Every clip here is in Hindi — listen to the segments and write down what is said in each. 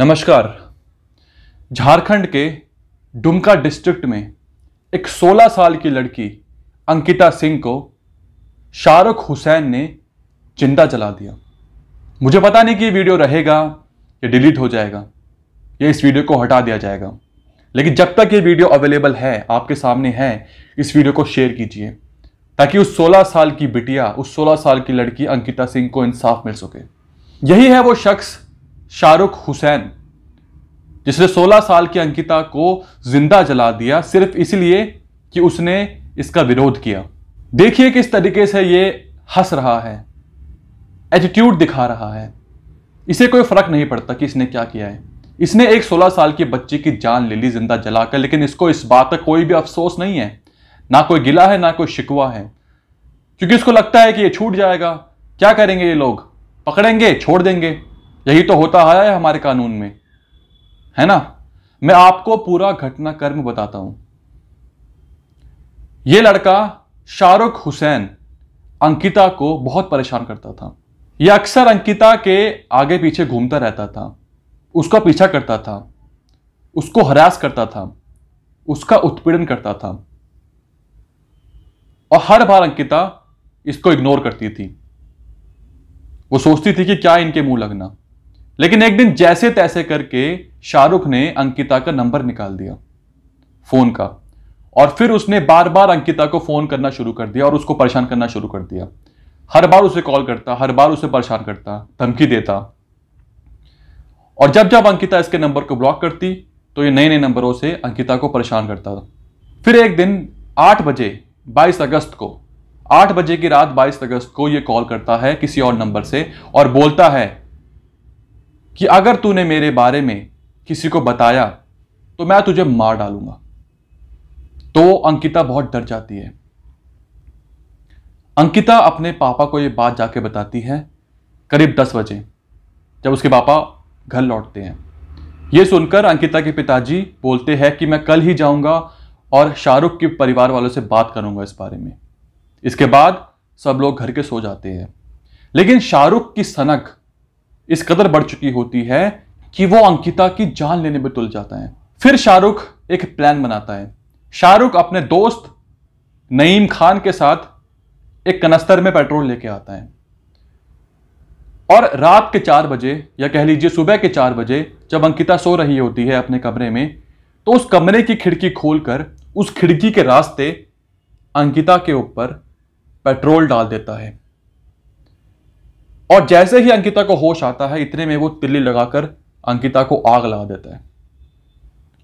नमस्कार झारखंड के डुमका डिस्ट्रिक्ट में एक 16 साल की लड़की अंकिता सिंह को शाहरुख हुसैन ने जिंदा जला दिया मुझे पता नहीं कि ये वीडियो रहेगा या डिलीट हो जाएगा या इस वीडियो को हटा दिया जाएगा लेकिन जब तक ये वीडियो अवेलेबल है आपके सामने है इस वीडियो को शेयर कीजिए ताकि उस 16 साल की बिटिया उस 16 साल की लड़की अंकिता सिंह को इंसाफ मिल सके यही है वो शख्स शाहरुख हुसैन जिसने 16 साल की अंकिता को जिंदा जला दिया सिर्फ इसलिए कि उसने इसका विरोध किया देखिए किस तरीके से ये हंस रहा है एटीट्यूड दिखा रहा है इसे कोई फर्क नहीं पड़ता कि इसने क्या किया है इसने एक 16 साल की बच्ची की जान ले ली जिंदा जलाकर लेकिन इसको इस बात का कोई भी अफसोस नहीं है ना कोई गिला है ना कोई शिकवा है क्योंकि इसको लगता है कि ये छूट जाएगा क्या करेंगे ये लोग पकड़ेंगे छोड़ देंगे यही तो होता है हमारे कानून में है ना मैं आपको पूरा घटनाक्रम बताता हूं यह लड़का शाहरुख हुसैन अंकिता को बहुत परेशान करता था यह अक्सर अंकिता के आगे पीछे घूमता रहता था उसका पीछा करता था उसको हरास करता था उसका उत्पीड़न करता था और हर बार अंकिता इसको इग्नोर करती थी वो सोचती थी कि क्या इनके मुंह लगना लेकिन एक दिन जैसे तैसे करके शाहरुख ने अंकिता का नंबर निकाल दिया फोन का और फिर उसने बार बार अंकिता को फोन करना शुरू कर दिया और उसको परेशान करना शुरू कर दिया हर बार उसे कॉल करता हर बार उसे परेशान करता धमकी देता और जब जब अंकिता इसके नंबर को ब्लॉक करती तो ये नए नए नंबरों से अंकिता को परेशान करता था फिर एक दिन आठ बजे 22 अगस्त को आठ बजे की रात 22 अगस्त को ये कॉल करता है किसी और नंबर से और बोलता है कि अगर तूने मेरे बारे में किसी को बताया तो मैं तुझे मार डालूंगा तो अंकिता बहुत डर जाती है अंकिता अपने पापा को ये बात जाके बताती है करीब दस बजे जब उसके पापा घर लौटते हैं यह सुनकर अंकिता के पिताजी बोलते हैं कि मैं कल ही जाऊंगा और शाहरुख के परिवार वालों से बात करूंगा इस बारे में इसके बाद सब लोग घर के सो जाते हैं लेकिन शाहरुख की सनक इस कदर बढ़ चुकी होती है कि वो अंकिता की जान लेने में तुल जाता है फिर शाहरुख एक प्लान बनाता है शाहरुख अपने दोस्त नईम खान के साथ एक कनस्तर में पेट्रोल लेके आता है और रात के चार बजे या कह लीजिए सुबह के चार बजे जब अंकिता सो रही होती है अपने कमरे में तो उस कमरे की खिड़की खोलकर उस खिड़की के रास्ते अंकिता के ऊपर पेट्रोल डाल देता है और जैसे ही अंकिता को होश आता है इतने में वो तिल्ली लगाकर अंकिता को आग लगा देता है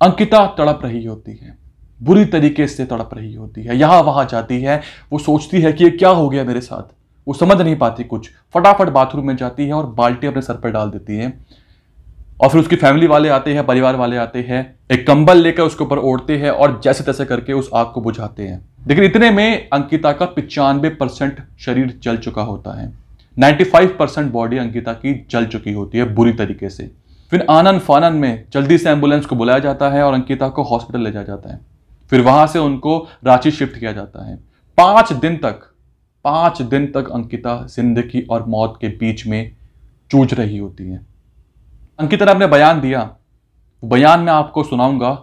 अंकिता तड़प रही होती है बुरी तरीके से तड़प रही होती है यहां वहां जाती है वो सोचती है कि ये क्या हो गया मेरे साथ वो समझ नहीं पाती कुछ फटाफट बाथरूम में जाती है और बाल्टी अपने सर पर डाल देती है और फिर उसकी फैमिली वाले आते हैं परिवार वाले आते हैं एक कंबल लेकर उसके ऊपर ओढ़ते हैं और जैसे तैसे करके उस आग को बुझाते हैं लेकिन इतने में अंकिता का पिचानवे परसेंट शरीर जल चुका होता है 95 परसेंट बॉडी अंकिता की जल चुकी होती है बुरी तरीके से फिर आनंद फानंद में जल्दी से एम्बुलेंस को बुलाया जाता है और अंकिता को हॉस्पिटल ले जाया जाता है फिर वहां से उनको रांची शिफ्ट किया जाता है पाँच दिन तक पाँच दिन तक अंकिता जिंदगी और मौत के बीच में जूझ रही होती है अंकिता ने अपने बयान दिया बयान मैं आपको सुनाऊंगा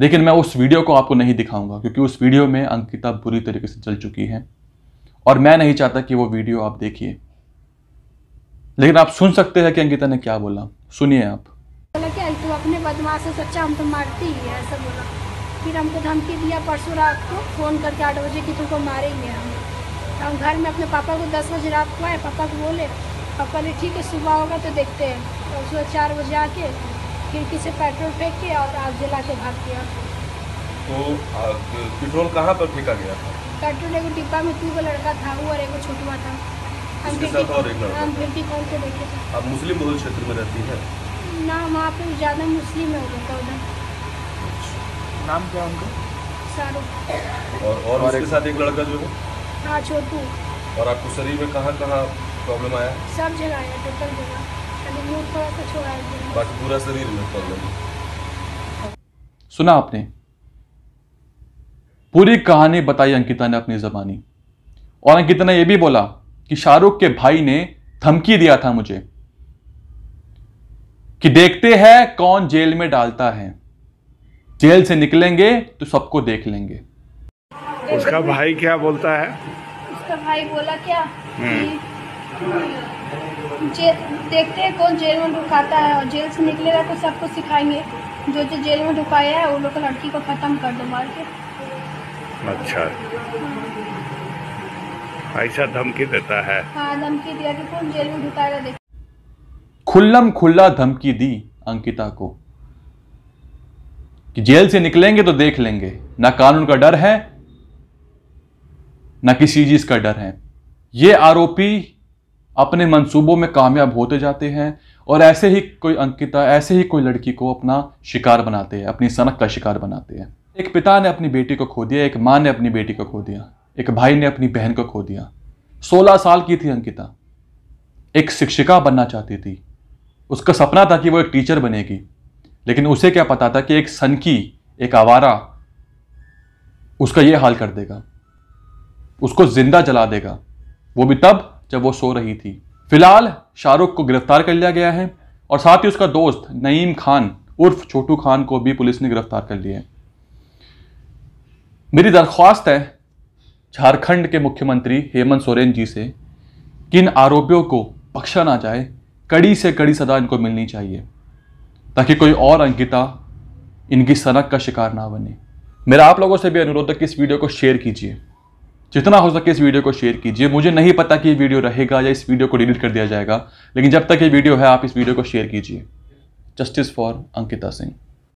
लेकिन मैं उस वीडियो को आपको नहीं दिखाऊंगा क्योंकि उस वीडियो में अंकिता बुरी तरीके से जल चुकी है और मैं नहीं चाहता कि वो वीडियो आप देखिए लेकिन आप सुन सकते हैं कि अंकिता ने क्या बोला सुनिए आप बोला क्या तू अपने बदमाश से सच्चा हम तो मारती ही है ऐसा बोला फिर हमको धमकी दिया परसों रात को फ़ोन करके आठ बजे कि तुमको मारेंगे हम हम घर में अपने पापा को दस बजे रात को आए पापा को बोले पापा ने ठीक है सुबह होगा तो देखते हैं और सुबह चार बजे आके खिड़की से पेट्रोल फेंक के और आग जला के भाग किया तो पेट्रोल कहाँ पर फेंका गया था पेट्रोल एगो डिब्बा में तीन लड़का था वो और एगो छोटुआ था उसके साथ और एक लड़का आप मुस्लिम बहुल क्षेत्र में रहती है ना वहाँ पे ज़्यादा मुस्लिम है उधर नाम क्या उनका शाहरुख और और उसके साथ एक लड़का जो है हाँ छोटू और आपको शरीर में कहाँ कहाँ प्रॉब्लम आया सब जगह आया टोटल जगह बाकी पूरा शरीर में प्रॉब्लम सुना आपने पूरी कहानी बताई अंकिता ने अपनी जबानी और अंकिता ने यह भी बोला कि शाहरुख के भाई ने धमकी दिया था मुझे कि देखते हैं कौन जेल में डालता है जेल से निकलेंगे तो सबको देख लेंगे उसका भाई क्या बोलता है उसका भाई बोला क्या हम्म। जे, देखते हैं कौन जेल में ढुकाता है और जेल से निकलेगा तो सबको सिखाएंगे जो जो जेल में ढुकाया है वो लोग लड़की को खत्म कर दो मार के अच्छा हाँ। ऐसा धमकी देता है हाँ, खुल्लम खुल्ला धमकी दी अंकिता को कि जेल से निकलेंगे तो देख लेंगे ना कानून का डर है ना किसी चीज का डर है ये आरोपी अपने मंसूबों में कामयाब होते जाते हैं और ऐसे ही कोई अंकिता ऐसे ही कोई लड़की को अपना शिकार बनाते हैं अपनी सनक का शिकार बनाते हैं एक पिता ने अपनी बेटी को खो दिया एक माँ ने अपनी बेटी को खो दिया एक भाई ने अपनी बहन को खो दिया सोलह साल की थी अंकिता एक शिक्षिका बनना चाहती थी उसका सपना था कि वो एक टीचर बनेगी लेकिन उसे क्या पता था कि एक सनकी एक आवारा उसका ये हाल कर देगा उसको जिंदा जला देगा वो भी तब जब वो सो रही थी फिलहाल शाहरुख को गिरफ्तार कर लिया गया है और साथ ही उसका दोस्त नईम खान उर्फ छोटू खान को भी पुलिस ने गिरफ्तार कर लिया है मेरी दरख्वास्त है झारखंड के मुख्यमंत्री हेमंत सोरेन जी से किन आरोपियों को बख्शा ना जाए कड़ी से कड़ी सजा इनको मिलनी चाहिए ताकि कोई और अंकिता इनकी सनक का शिकार ना बने मेरा आप लोगों से भी अनुरोध है कि इस वीडियो को शेयर कीजिए जितना हो सके इस वीडियो को शेयर कीजिए मुझे नहीं पता कि ये वीडियो रहेगा या इस वीडियो को डिलीट कर दिया जाएगा लेकिन जब तक ये वीडियो है आप इस वीडियो को शेयर कीजिए जस्टिस फॉर अंकिता सिंह